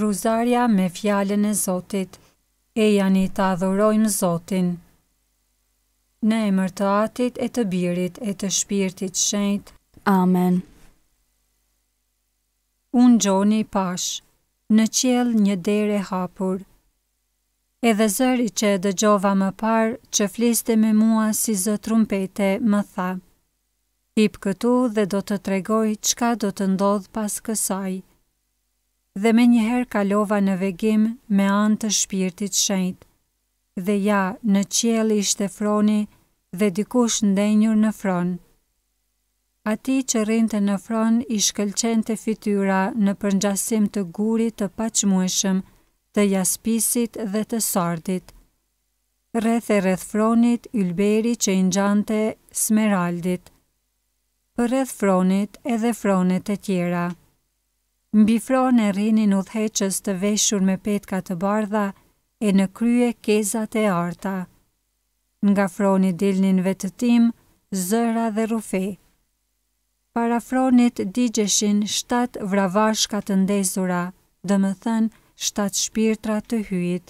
Ruzarja me fjallën e Zotit, e janë i të adhurojmë Zotin. Në emër të atit e të birit e të shpirtit shenjt. Amen. Unë gjoni pash, në qjel një dere hapur. Edhe zëri që e dëgjova më parë që fliste me mua si zë trumpete më tha. Hip këtu dhe do të tregoj qka do të ndodh pas kësaj dhe me njëherë kalova në vegim me anë të shpirtit shenjt. Dhe ja, në qjeli ishte froni dhe dikush ndenjur në fron. A ti që rinte në fron i shkëlqen të fityra në përngjasim të gurit të pachmueshëm të jaspisit dhe të sardit. Rreth e rreth fronit, ylberi që i njante smeraldit. Për rreth fronit edhe fronet e tjera mbifron e rinin u të veshur me petka të bardha e në krye kezat e arta. Nga froni dilnin vetëtim, zëra dhe rufe. Para fronit digjeshin 7 vravashka të ndezura, dhe më thënë 7 shpirtra të hyjit.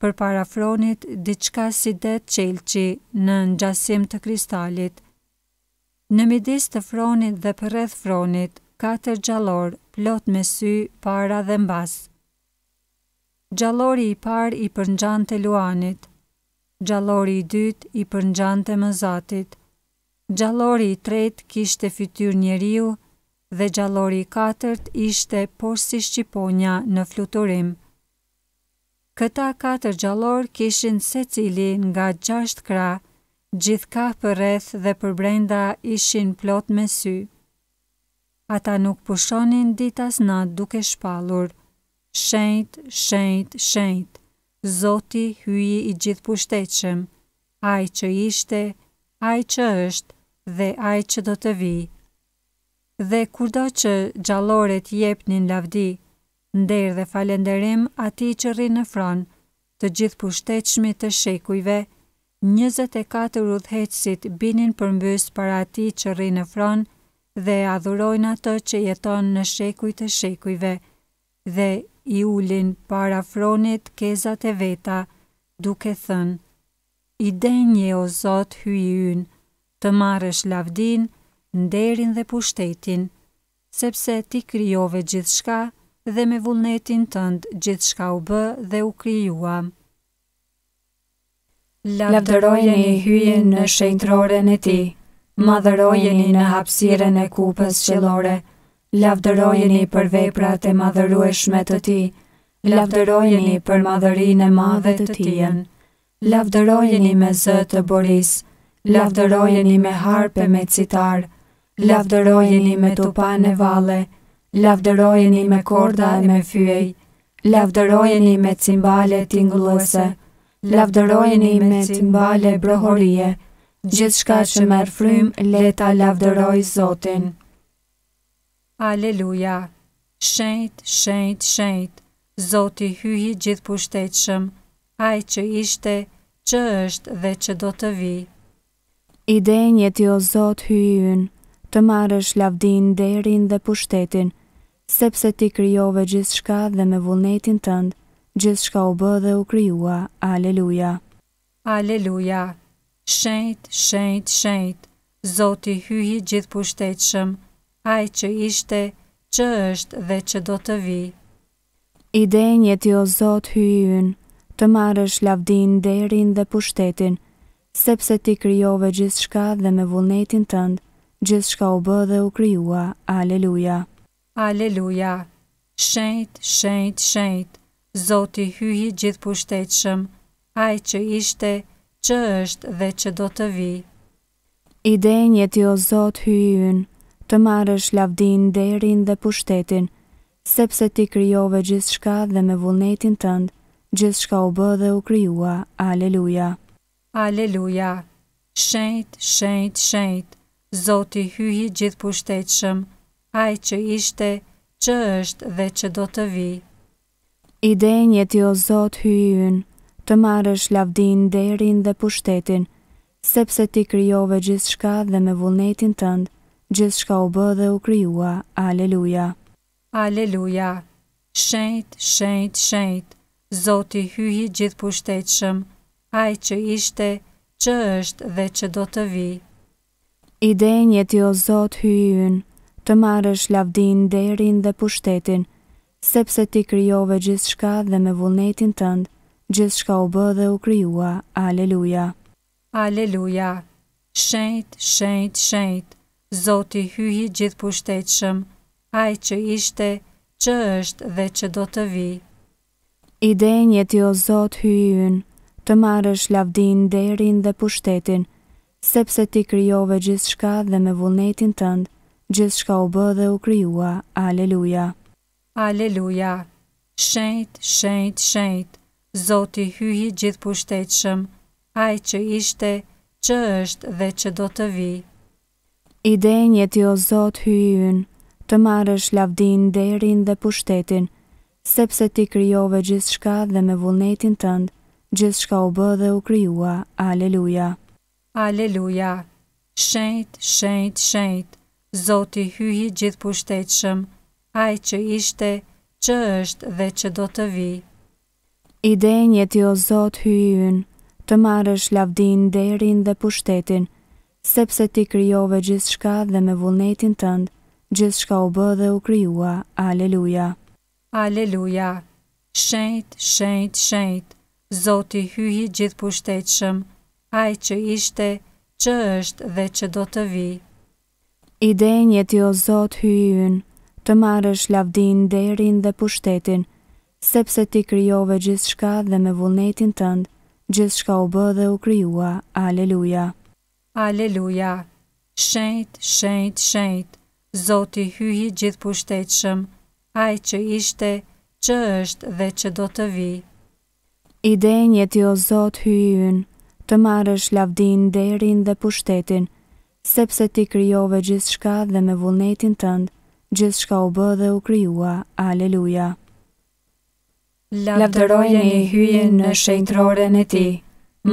Për para fronit, diçka si det qelqi në në gjasim të kristalit. Në midis të fronit dhe përreth fronit, katër gjallor, plot me sy, para dhe mbas. Gjallori i par i përngjante luanit, gjallori i dyt i përngjante mëzatit, gjallori i tret kishte fytyr njeriu dhe gjallori i katërt ishte por si shqiponja në fluturim. Këta katër gjallor kishin se cili nga gjasht kra, gjithka për rreth dhe për brenda ishin plot me sytë ata nuk pushonin ditas nat duke shpalur. Shenjt, shenjt, shenjt, Zoti hyi i gjithë pushteqem, aj që ishte, aj që është dhe aj që do të vi. Dhe kurdo që gjalloret jepnin lavdi, nder dhe falenderim ati që rinë në fron, të gjithë pushteqmi të shekujve, 24 udhëheqësit binin përmbys para ati që rinë në fronë, dhe adhurojnë atë që jeton në shekuj të shekujve, dhe i ulin para fronit kezat e veta, duke thënë, i denje o zot hyi të marrësh lavdin, nderin dhe pushtetin, sepse ti kryove gjithshka dhe me vullnetin tënd gjithshka u bë dhe u kryua. i hyjen në shenjtroren e ti. Madhërojeni në hapsiren e kupës qëllore, lavdërojeni për veprat e madhërueshme të ti, lavdërojeni për madhërin e madhe të tijen, lavdërojeni me zë të boris, lavdërojeni me harpe me citar, lavdërojeni me tupane vale, lavdërojeni me korda e me fyej, lavdërojeni me cimbale tingullëse, lavdërojeni me cimbale brohorie, gjithë shka që merë frym, leta lavdëroj Zotin. Aleluja, shenjt, shenjt, shenjt, Zoti hyhi gjithë pushtetëshëm, aj që ishte, që është dhe që do të vi. Idenjet o Zot hyjën, të marrësh lavdin, derin dhe pushtetin, sepse ti kryove gjithë shka dhe me vullnetin tëndë, gjithë shka u bë dhe u kryua. Aleluja. Aleluja. Shenjt, shenjt, shenjt, Zoti hyhi gjithë pushtetëshëm, ai që ishte, që është dhe që do të vi. I denjet jo Zot hyi yn, të marrësh lavdin, derin dhe pushtetin, sepse ti kryove gjithë shka dhe me vullnetin tëndë, gjithë shka u bë dhe u kryua. Aleluja. Aleluja. Shenjt, shenjt, shenjt, Zoti hyhi gjithë pushtetëshëm, ai që ishte, që ishte, që është dhe që do të vi. Idenje ti o Zot hyjyn, të marrësh lavdin derin dhe pushtetin, sepse ti kryove gjithë shka dhe me vullnetin tëndë, gjithë shka u bë dhe u kryua, aleluja. Aleluja, shenjt, shenjt, shenjt, Zot i gjithë pushtetshëm, shëm, aj që ishte, që është dhe që do të vi. I ti o Zot hyjën, të marrësh lavdin, derin dhe pushtetin, sepse ti kryove gjithë shka dhe me vullnetin tënd, gjithë shka u bë dhe u kryua. Aleluja. Aleluja. shenjt, shenjt, shenjt, Zoti hyhi gjithë pushtetshëm, ai që ishte, që është dhe që do të vi. I denje ti o Zot hyjën, të marrësh lavdin, derin dhe pushtetin, sepse ti kryove gjithë shka dhe me vullnetin tëndë, gjithë shka u bë dhe u kryua. Aleluja. Aleluja. Shenjt, shenjt, shenjt, Zoti hyhi gjithë pushtetëshëm, aj që ishte, që është dhe që do të vi. I jeti o Zot hyhi yn, të marësh lavdin, derin dhe pushtetin, sepse ti kryove gjithë shka dhe me vullnetin tëndë, gjithë shka u bë dhe u kryua. Aleluja. Aleluja. Shenjt, shenjt, shenjt, Zoti hyhi gjithë pushtetëshëm, aj që ishte, që është dhe që do të vi. I denje o Zot hyjën, të marrësh lavdin, derin dhe pushtetin, sepse ti kryove gjithë shka dhe me vullnetin tëndë, gjithë shka u bë dhe u kryua. Aleluja. Aleluja. Shenjt, shenjt, shenjt, Zoti hyhi gjithë pushtetëshëm, aj që ishte, që është dhe që do të vi. I denje ti o Zot hyjyn, të marrësh lavdin, derin dhe pushtetin, sepse ti kryove gjithë shka dhe me vullnetin tënd, gjithë shka u bë dhe u kryua. Aleluja. Aleluja. shenjt, shenjt, shejt, Zoti hyji gjithë pushtetshëm, aj që ishte, që është dhe që do të vi. I denje ti o Zot hyjyn, të marrësh lavdin, derin dhe pushtetin, sepse ti kryove gjithë shka dhe me vullnetin tënd, gjithë shka u bë dhe u kryua. Aleluja. Aleluja. Shenjt, shenjt, shenjt, Zoti hyhi gjithë pushtetëshëm, aj që ishte, që është dhe që do të vi. I ti o Zot hyi yn, të marrësh lavdin, derin dhe pushtetin, sepse ti kryove gjithë shka dhe me vullnetin tënd, gjithë shka u bë dhe u kryua. Aleluja. Lavdërojeni hyjen në shëndrore në ti,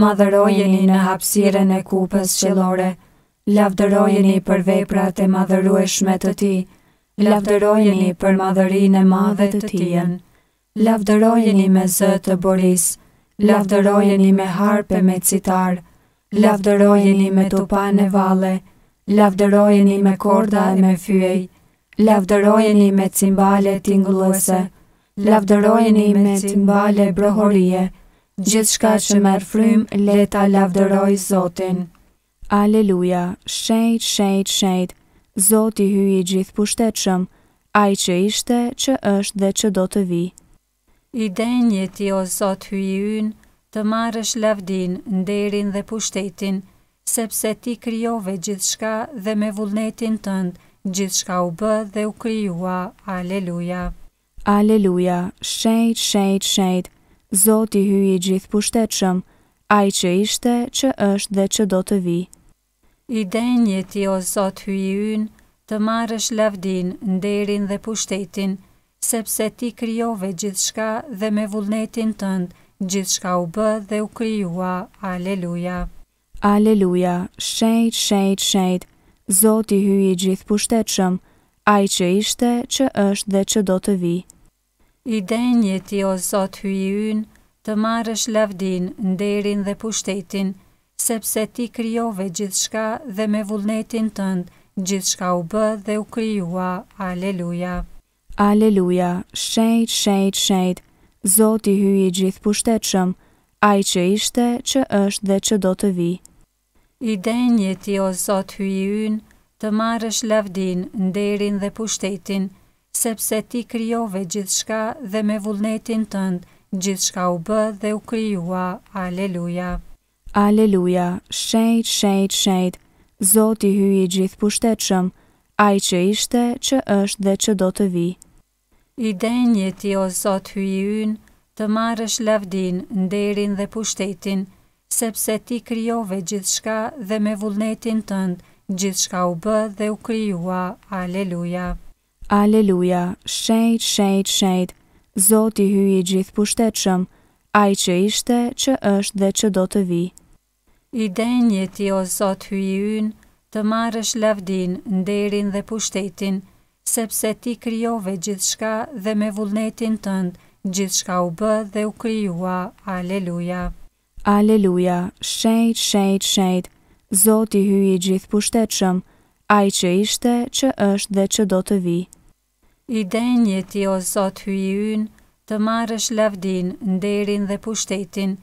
madhërojeni në hapsire në kupës qëllore, lavdërojeni për veprat e madhërueshme të ti, lavdërojeni për madhërin e madhe të tijen, lavdërojeni me zë të boris, lavdërojeni me harpe me citar, lavdërojeni me tupane në vale, lavdërojeni me korda e me fyej, lavdërojeni me cimbale tingullose, lavdërojeni me korda t'ingullëse, lavdërojeni me timbale brohorie, gjithë shka që merë frym, leta lavdëroj Zotin. Aleluja, shejt, shejt, shejt, Zoti hyi gjithë pushtetëshëm, ai që ishte, që është dhe që do të vi. I denjë ti, o Zot hyi ynë, të marrësh lavdin, nderin dhe pushtetin, sepse ti kryove gjithë shka dhe me vullnetin tëndë, gjithë shka u bë dhe u kryua. Aleluja. Aleluja, shenjt, shenjt, shenjt, Zoti hyi gjithë pushtetëshëm, ai që ishte, që është dhe që do të vi. I denje ti, o Zot hyi yn, të marrësh lavdin, nderin dhe pushtetin, sepse ti kryove gjithë shka dhe me vullnetin tënd, gjithë shka u bë dhe u kryua. Aleluja. Aleluja, shenjt, shenjt, shenjt, Zoti hyi gjithë pushtetëshëm, ai që ishte, që është dhe që do të vi. I denje ti o Zot hyi yn të marrësh lavdin, nderin dhe pushtetin, sepse ti krijove gjithçka dhe me vullnetin tënd gjithçka u bë dhe u krijua. Aleluja. Aleluja. Shejt, shejt, shejt. Zoti hyi pushtetëshëm ai që ishte, që është dhe që do të vi. I denje ti o Zot hyi ynë, të marrësh lavdin, nderin dhe pushtetin, sepse ti kryove gjithë shka dhe me vullnetin tëndë, gjithë shka u bë dhe u kryua. Aleluja. Aleluja, shejt, shejt, shejt, Zoti hyi i gjithë pushtetëshëm, ai që ishte, që është dhe që do të vi. I denje ti, o Zot hyi ynë, të marrësh lavdin, nderin dhe pushtetin, sepse ti kryove gjithë shka dhe me vullnetin tëndë, gjithë shka u bë dhe u kryua, aleluja. Aleluja, shenjt, shenjt, shenjt, zot i hyi gjithë pushtetëshëm, a që ishte, që është dhe që do të vi. I denjë ti o zot hyi ynë, të marësh lavdin, nderin dhe pushtetin, sepse ti kryove gjithë shka dhe me vullnetin tëndë, gjithë shka u bë dhe u kryua, aleluja. Aleluja, shenjt, shenjt, shenjt, shenjt, Zoti hyi i gjithë pushtetshëm, ai që ishte, që është dhe që do të vi. I denjë ti, o Zot hyi ynë, të marrësh lavdin, nderin dhe pushtetin,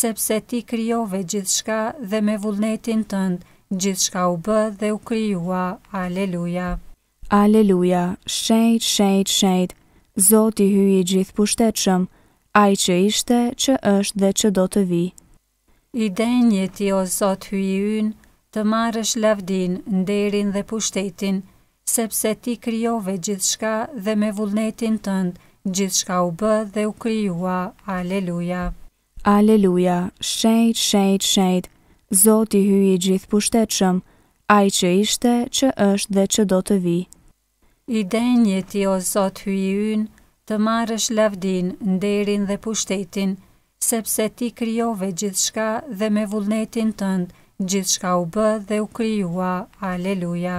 sepse ti kryove gjithë dhe me vullnetin tënd, gjithë shka u bë dhe u kryua. Aleluja. Aleluja, shejt, shejt, shejt, Zoti hyi i gjithë pushtetshëm, ai që ishte, që është dhe që do të vi i denjit ti o Zot hy i yn, të marrësh lavdin, nderin dhe pushtetin, sepse ti kryove gjithçka dhe me vullnetin tënd, gjithçka u bë dhe u kryua. Aleluja. Aleluja, shejt, shejt, shejt, Zot i i gjithë pushtetëshëm, a që ishte, që është dhe që do të vi. I denjit ti o Zot hy i yn, të marrësh lavdin, nderin dhe pushtetin, nderin dhe pushtetin, sepse ti kryove gjithshka dhe me vullnetin tënd, gjithshka u bë dhe u kryua. Aleluja.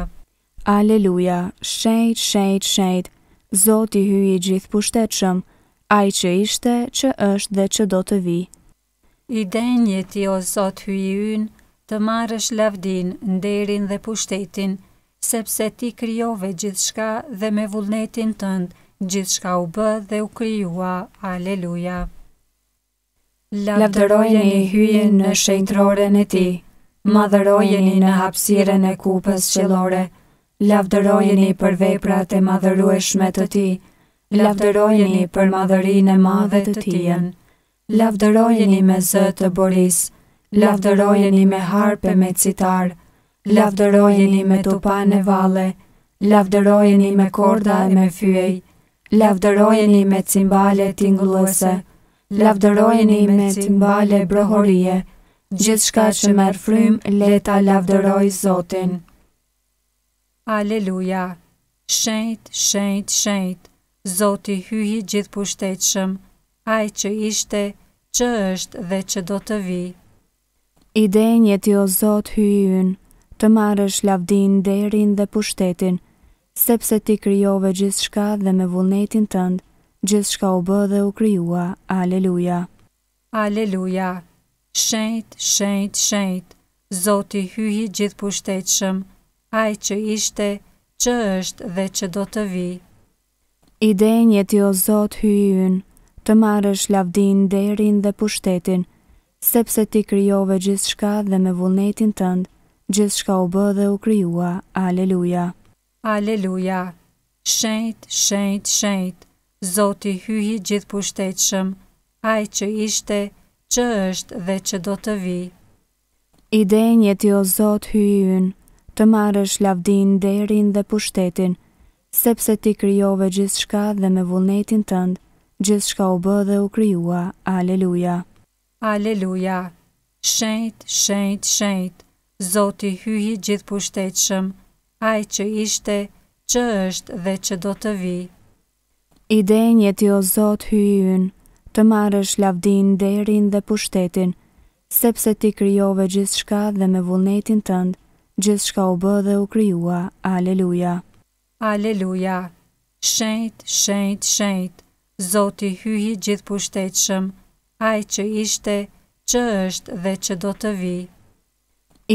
Aleluja, shejt, shejt, shejt, Zoti hyi i gjithë pushtetshëm, ai që ishte, që është dhe që do të vi. I denje ti o Zot hyi ynë, të marrësh lavdin, nderin dhe pushtetin, sepse ti krijove gjithçka dhe me vullnetin tënd gjithçka u bë dhe u krijua. Aleluja. Lavdërojeni hyjen në shëndrore në ti, madhërojeni në hapsire në kupës qëllore, lavdërojeni për veprat e madhërueshme të ti, lavdërojeni për madhërin e madhe të tijen, lavdërojeni me zë të boris, lavdërojeni me harpe me citar, lavdërojeni me tupa në vale, lavdërojeni me korda e me fyej, lavdërojeni me cimbale tingullëse, lavdërojeni me lavdërojeni me të mbale brohorie, gjithë shka që merë frym, leta lavdëroj Zotin. Aleluja, shenjt, shenjt, shenjt, Zoti hyhi gjithë pushtetëshëm, haj që ishte, që është dhe që do të vi. Idejnë jeti o Zot hyhjën, të marësh lavdin, derin dhe pushtetin, sepse ti kryove gjithë shka dhe me vullnetin tëndë, gjithë shka u bë dhe u kryua. Aleluja. Aleluja. Shenjt, shenjt, shenjt, Zoti hyhi gjithë pushtetëshëm, haj që ishte, që është dhe që do të vi. I t'i o Zot yn, të marrësh lavdin, derin dhe pushtetin, sepse ti kryove gjithë shka dhe me vullnetin tëndë, gjithë shka u bë dhe u kryua. Aleluja. Aleluja. Shenjt, shenjt, shenjt, Zoti hyhi gjithë pushtetëshëm, aj që ishte, që është dhe që do të vi. I denje të o Zot hyhën, të marrësh lavdin, derin dhe pushtetin, sepse ti kryove gjithë shka dhe me vullnetin tëndë, gjithë shka u bë dhe u kryua, aleluja. Aleluja, shenjt, shenjt, shenjt, Zoti hyhi gjithë pushtetëshëm, aj që ishte, që është dhe që do të vijë. I denje ti o zot hyjyn, të marrësh lavdin, derin dhe pushtetin, sepse ti kryove gjithë shka dhe me vullnetin tëndë, gjithë shka u bë dhe u kryua. Aleluja! Aleluja! shenjt, shënjt, shënjt, zoti hyjë gjithë pushtetëshëm, aj që ishte, që është dhe që do të vi.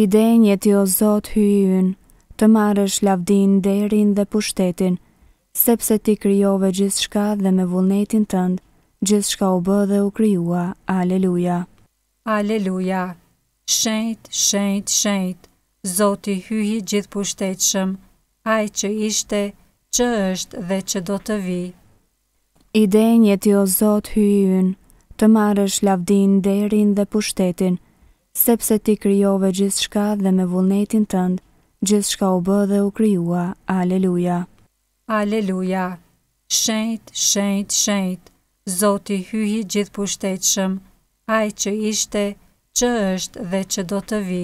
I denje ti o zot hyjyn, të marë lavdin, derin dhe pushtetin, të marë lavdin, derin dhe pushtetin, sepse ti kryove gjithë shka dhe me vullnetin tëndë, gjithë shka u bë dhe u kryua. Aleluja! Aleluja! Shenjt, shenjt, shenjt, Zoti hyhi gjithë pushtetëshëm, haj që ishte, që është dhe që do të vi. I ti o Zot hyhi ynë, të marrësh lavdin, derin dhe pushtetin, sepse ti kryove gjithë shka dhe me vullnetin tëndë, gjithë shka u bë dhe u kryua. Aleluja! Aleluja! Shënjt, shënjt, shënjt, Zoti hyhi gjithë pushtetëshëm, aj që ishte, që është dhe që do të vi.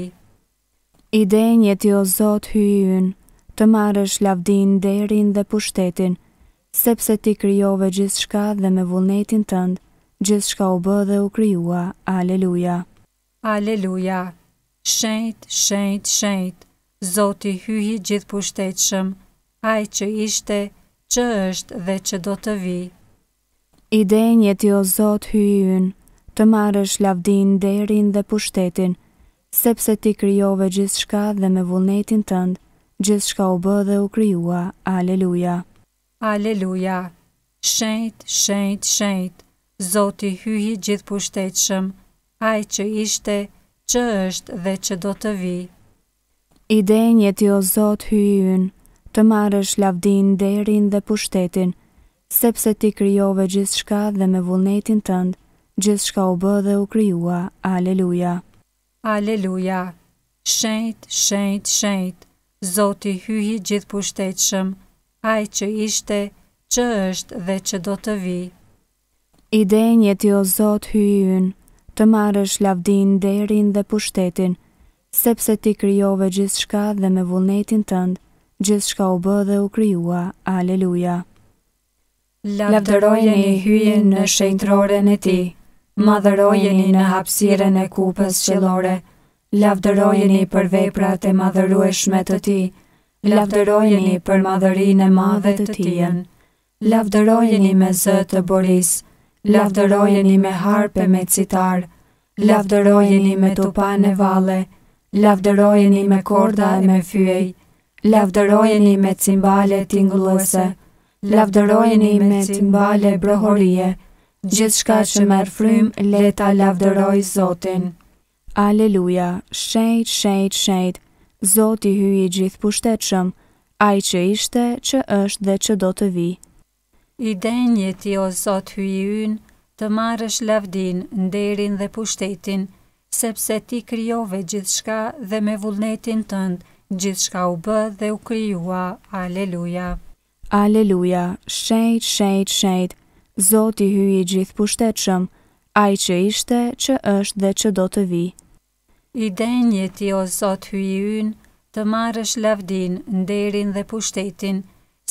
Idenje të o Zot hyhi të marrësh lavdin, derin dhe pushtetin, sepse ti kryove gjithë shka dhe me vullnetin tëndë, gjithë shka u bë dhe u kryua. Aleluja! Aleluja! Shënjt, shënjt, shënjt, Zoti hyhi gjithë pushtetëshëm, aj që ishte, ai që ishte, që është dhe që do të vi. I ti o Zot hyjën, të marrësh lavdin, derin dhe pushtetin, sepse ti kryove gjithë shka dhe me vullnetin tëndë, gjithë shka u bë dhe u kryua. Aleluja. Aleluja. Shenjt, shenjt, shenjt, Zoti hyhi gjithë pushtetshëm, ai që ishte, që është dhe që do të vi. I ti o Zot hyjën, të marrësh lavdin, derin dhe pushtetin, sepse ti kryove gjithë shka dhe me vullnetin tënd, gjithë shka u bë dhe u kryua. Aleluja. Aleluja. Shënjt, shënjt, shënjt, Zoti hyhi gjithë pushtetshëm, ai që ishte, që është dhe që do të vi. I denje ti o Zot hyjyn, të marrësh lavdin, derin dhe pushtetin, sepse ti kryove gjithë shka dhe me vullnetin tëndë, gjithë shka u bë dhe u kryua, aleluja. Lavderojeni hyjen në shëjtërore në ti, madhërojeni në hapsire në kupës qëllore, lavderojeni për veprat e madhërueshme të ti, lavderojeni për madhëri në madhe të tijen, lavderojeni me zë të boris, lavderojeni me harpe me citar, lavderojeni me tupane vale, lavderojeni me korda e me fyej, Lavdërojeni me cimbale tingullose, lavdërojeni me cimbale brohorie, gjithë shka që merë frymë, leta lavdëroj Zotin. Aleluja, shejt, shejt, shejt, Zoti hyi gjithë pushtetëshëm, ai që ishte, që është dhe që do të vi. I denje ti o Zot hyi ynë, të marrësh lavdin, nderin dhe pushtetin, sepse ti kryove gjithë shka dhe me vullnetin tëndë, gjithë shka u bë dhe u kryua, aleluja. Aleluja, shejt, shejt, shejt, zot i hyi gjithë pushtetëshëm, aj që ishte, që është dhe që do të vi. I denje ti o zot hyi yn, të marrësh lavdin, nderin dhe pushtetin,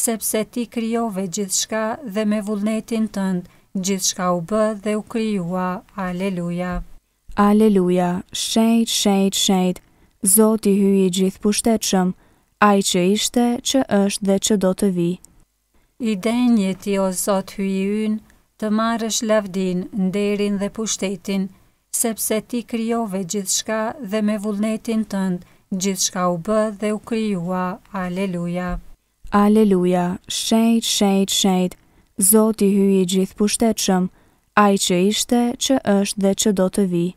sepse ti kryove gjithë shka dhe me vullnetin tëndë, Gjithë shka u bë dhe u kryua, aleluja. Aleluja, shejt, shejt, shejt, Zoti hyi i gjithë pushtetshëm, ai që ishte, që është dhe që do të vi. I denjë ti o Zot hyi ynë, të marrësh lavdin, nderin dhe pushtetin, sepse ti krijove gjithçka dhe me vullnetin tënd gjithçka u bë dhe u krijua. Aleluja. Aleluja. Shejt, shejt, shejt. Zoti hyi i gjithë pushtetshëm, ai që ishte, që është dhe që do të vijë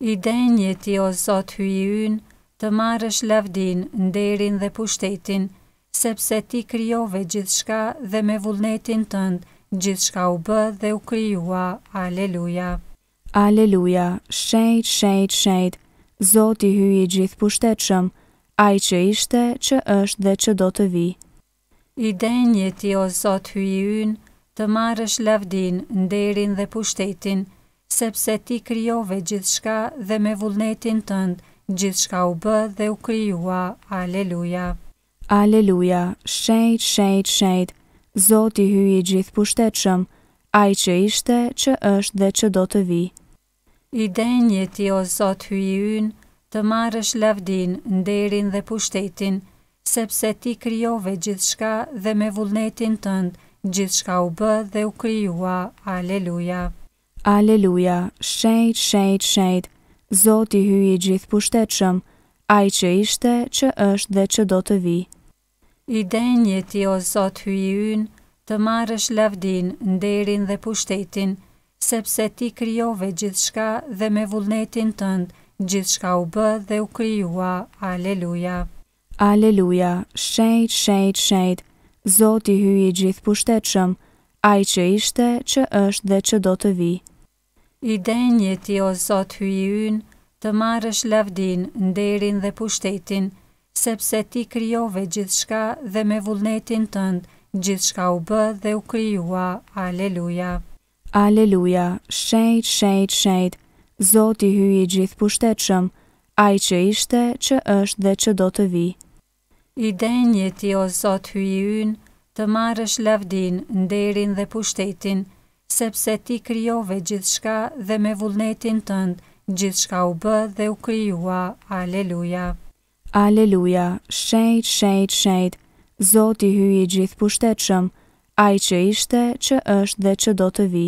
i denjit ti o Zot hyi yn, të marrësh lavdin, nderin dhe pushtetin, sepse ti kryove gjithçka dhe me vullnetin tënd, gjithçka u bë dhe u kryua. Aleluja. Aleluja, shejt, shejt, shejt, Zot i i gjithë pushtetëshëm, ai që ishte, që është dhe që do të vi. I denjit ti o Zot hyi yn, të marrësh lavdin, nderin dhe pushtetin, nderin dhe pushtetin, sepse ti kryove gjithë shka dhe me vullnetin tëndë, gjithë shka u bë dhe u kryua. Aleluja. Aleluja, shejt, shejt, shejt, Zoti hyi gjithë pushtetëshëm, ai që ishte, që është dhe që do të vi. I denje ti o Zot hyi ynë, të marrësh lavdin, nderin dhe pushtetin, sepse ti kryove gjithë shka dhe me vullnetin tëndë, gjithë shka u bë dhe u kryua. Aleluja. Aleluja, shejt, shejt, shejt, Zoti hy i gjithë pushtetëshëm, a i që ishte, që është dhe që do të vi. I denje ti, o Zot hyi i ynë, të marrësh lavdin, nderin dhe pushtetin, sepse ti kryove gjithë shka dhe me vullnetin tëndë, gjithë shka u bë dhe u kryua. Aleluja. Aleluja, shejt, shejt, shejt, Zoti hy i gjithë pushtetëshëm, a i që ishte, që është dhe që do të vijë. I denje ti o Zot hyi yn, të marrësh lavdin, nderin dhe pushtetin, sepse ti kryove gjithë shka dhe me vullnetin tëndë, gjithë shka u bë dhe u kryua. Aleluja! Aleluja! Shejt, shejt, shejt! Zot i hyi gjithë pushtetëshëm, ai që ishte, që është dhe që do të vi. I denje ti o Zot hyi yn, të marrësh lavdin, nderin dhe pushtetin, nderin dhe pushtetin, sepse ti kryove gjithë shka dhe me vullnetin tëndë, gjithë shka u bë dhe u kryua. Aleluja. Aleluja, shejt, shejt, shejt, Zoti hy i gjithë pushtetëshëm, a i që ishte, që është dhe që do të vi.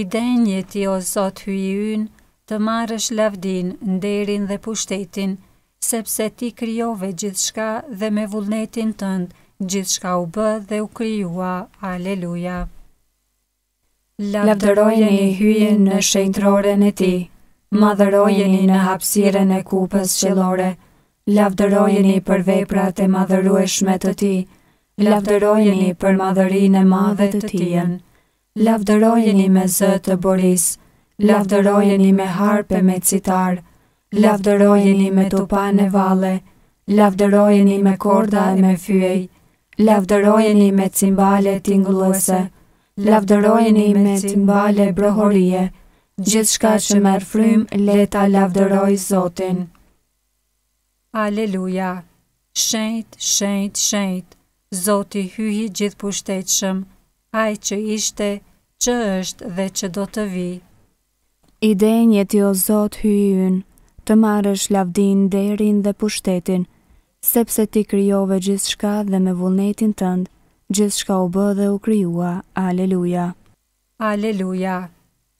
I denje ti o Zot hyi ynë, të marrësh lavdin, nderin dhe pushtetin, sepse ti kryove gjithë shka dhe me vullnetin tëndë, gjithë shka u bë dhe u kryua. Aleluja. Lavdërojeni hyjen në shëndrore në ti, madhërojeni në hapsire në kupës qëllore, lavdërojeni për veprat e madhërueshme të ti, lavdërojeni për madhërin e madhe të tijen, lavdërojeni me zë të boris, lavdërojeni me harpe me citar, lavdërojeni me tupane në vale, lavdërojeni me korda e me fyej, lavdërojeni me cimbale tingullose, lavdërojeni me korda e lavdërojeni me të mbale brohorie, gjithë shka që mërë frym, leta lavdëroj Zotin. Aleluja, shenjt, shenjt, shenjt, Zoti hyhi gjithë pushtetëshëm, haj që ishte, që është dhe që do të vi. Idenje t'jo Zot hyhën, të marësh lavdin, derin dhe pushtetin, sepse ti kryove gjithë shka dhe me vullnetin tëndë, gjithë shka u bë dhe u kryua. Aleluja. Aleluja.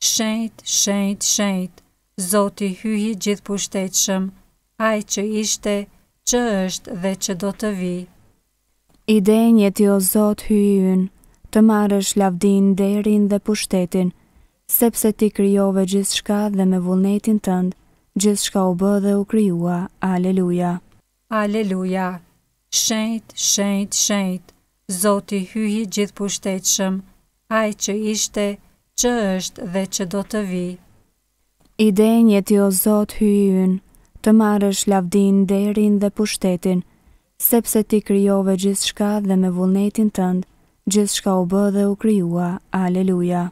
Shenjt, shenjt, shenjt, Zoti hyhi gjithë pushtetëshëm, aj që ishte, që është dhe që do të vi. I t'i o Zot yn, të marësh lavdin, derin dhe pushtetin, sepse ti kryove gjithë shka dhe me vullnetin tëndë, gjithë shka u bë dhe u kryua. Aleluja. Aleluja. Shenjt, shenjt, shenjt, Zoti hyhi gjithë pushtetëshëm, aj që ishte, që është dhe që do të vi. I denje të o Zot hyhi të marë lavdin, derin dhe pushtetin, sepse ti kryove gjithë shka dhe me vullnetin tëndë, gjithë shka u bë dhe u kryua, aleluja.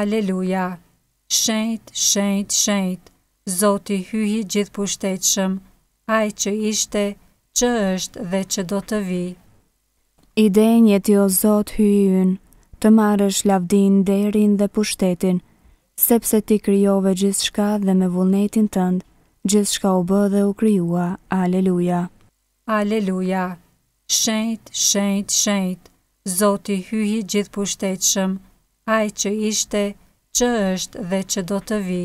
Aleluja, shenjt, shenjt, shenjt, Zoti hyhi gjithë pushtetëshëm, aj që ishte, që është dhe që do të vi. I denje ti o Zot hyjyn, të marrësh lavdin, derin dhe pushtetin, sepse ti kryove gjithë shka dhe me vullnetin tëndë, gjithë shka u bë dhe u kryua. Aleluja! Aleluja! Shenjt, shenjt, shenjt, Zot i hyjë gjithë pushtetëshëm, aj që ishte, që është dhe që do të vi.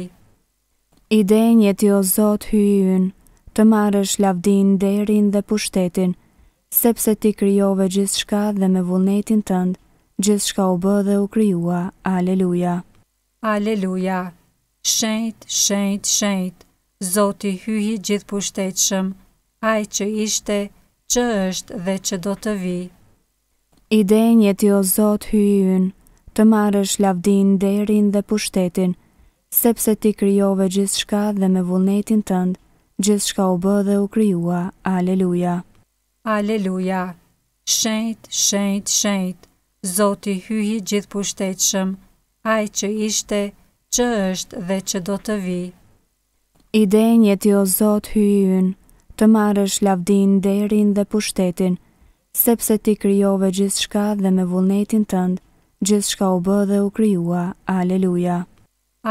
I denje ti o Zot hyjyn, të marësh lavdin, derin dhe pushtetin, të marësh lavdin, derin dhe pushtetin, sepse ti kryove gjithë shka dhe me vullnetin tëndë, gjithë shka u bë dhe u kryua. Aleluja! Aleluja! Shenjt, shenjt, shenjt, Zoti hyhi gjithë pushtetëshëm, aj që ishte, që është dhe që do të vi. Idejnë jeti o Zot hyhi yn, të marë lavdin, derin dhe pushtetin, sepse ti kryove gjithë shka dhe me vullnetin tëndë, gjithë shka u bë dhe u kryua. Aleluja! Aleluja. Shenjt, shenjt, shenjt, Zoti hyhi gjithë pushtetëshëm, aj që ishte, që është dhe që do të vi. I denje ti o Zot hyjën, të marrësh lavdin, derin dhe pushtetin, sepse ti kryove gjithë shka dhe me vullnetin tëndë, gjithë shka u bë dhe u kryua. Aleluja.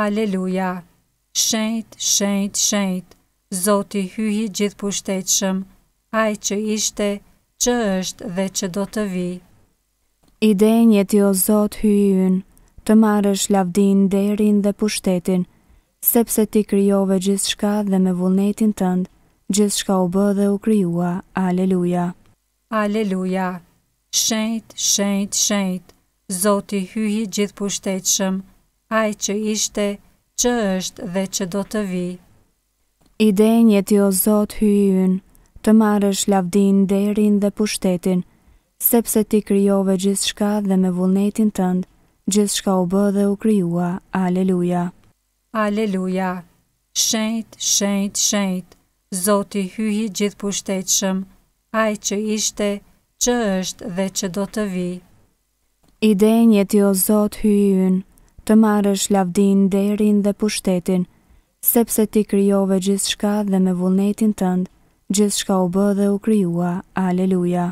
Aleluja. Shenjt, shenjt, shenjt, Zoti hyhi gjithë pushtetëshëm, aj që ishte, ai që ishte, që është dhe që do të vi. I denje ti o Zot hyjën, të marrësh lavdin, derin dhe pushtetin, sepse ti kryove gjithë shka dhe me vullnetin tënd, gjithë shka u bë dhe u kryua. Aleluja. Aleluja. Shenjt, shenjt, shenjt, Zoti hyhi gjithë pushtetshëm, ai që ishte, që është dhe që do të vi. I denje ti o Zot hyjën, të marrësh lavdin, derin dhe pushtetin, sepse ti kryove gjithë shka dhe me vullnetin tëndë, gjithë shka u bë dhe u kryua. Aleluja! Aleluja! Shënjt, shënjt, shënjt, Zoti hyhi gjithë pushtetë shëmë, ajë që ishte, që është dhe që do të vi. I denje ti o Zot hyhi të marrësh lavdin, derin dhe pushtetin, sepse ti kryove gjithë shka dhe me vullnetin tëndë, gjithë shka u bë dhe u kryua. Aleluja.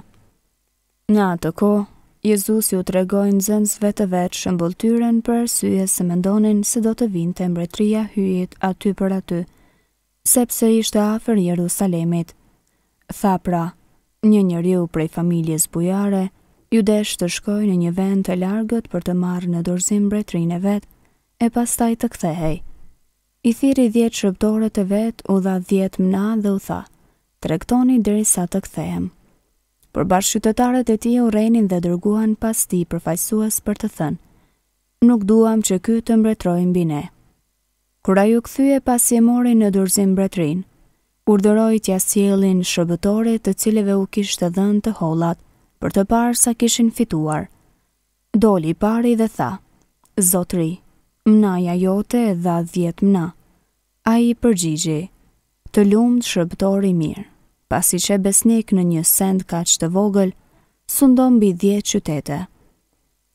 Në atë ko, Jezus ju të regojnë zëns vetë vetë shëmbulltyren për arsye se mendonin se do të vinë të mbretria hyjit aty për aty, sepse ishte afer Jerusalemit. Tha pra, një njëriu prej familjes bujare, ju desh të shkoj në një vend të largët për të marrë në dorzim mbretrin e vetë, e pas taj të kthehej. I thiri djetë shëptore të vetë u dha djetë mna dhe u tha të rektoni sa të kthehem. Për qytetarët e ti u rejnin dhe dërguan pas ti përfajsuas për të thënë, nuk duam që ky të mbretrojnë bine. Kura ju këthyje pas i e mori në dërzim mbretrin, urdhëroi dëroj tja sielin shërbëtore të cileve u kishtë të dhënë të holat, për të parë sa kishin fituar. Doli pari dhe tha, Zotri, mnaja jote dha 10 mna, a i përgjigji, të lumë shërbëtori mirë pasi që besnik në një send ka që të vogël, sundon ndonë bi qytete.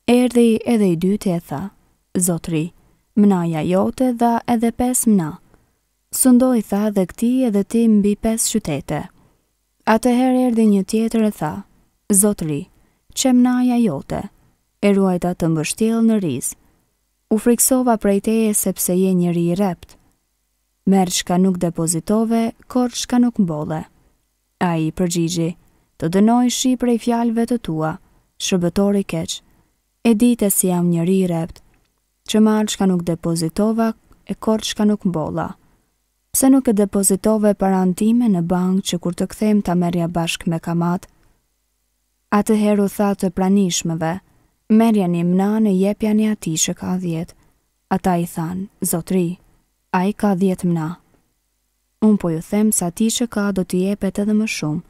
Erdi edhe i dytë e tha, Zotri, mnaja jote dha edhe pes mna. Së i tha dhe këti edhe ti mbi pes qytete. A të erdi një tjetër e tha, Zotri, që mnaja jote, e ruajta të mbështjel në rizë. U friksova prejteje sepse je njëri i reptë. Merë shka nuk depozitove, korë shka nuk mbole a i përgjigji, të dënoj shi prej fjalve të tua, shëbëtori keq, e dite si jam njëri i rept, që marë shka nuk depozitova e kort shka nuk mbola. Pse nuk e depozitove parantime në bank që kur të kthejmë ta merja bashk me kamat? A të heru tha të pranishmëve, merja një mna në jepja një ati që ka dhjetë. Ata i than, zotri, a i ka dhjetë mna unë po ju them se ti që ka do t'i jepet edhe më shumë,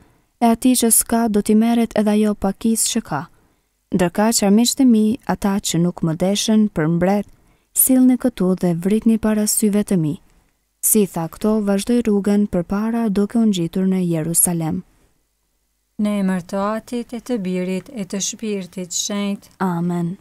e ati që s'ka do t'i meret edhe jo pakis që ka. Ndërka që armisht e mi, ata që nuk më deshen për mbret, silni këtu dhe vritni para syve të mi. Si tha këto, vazhdoj rrugën për para duke unë gjitur në Jerusalem. Ne emër të atit e të birit e të shpirtit shenjt. Amen.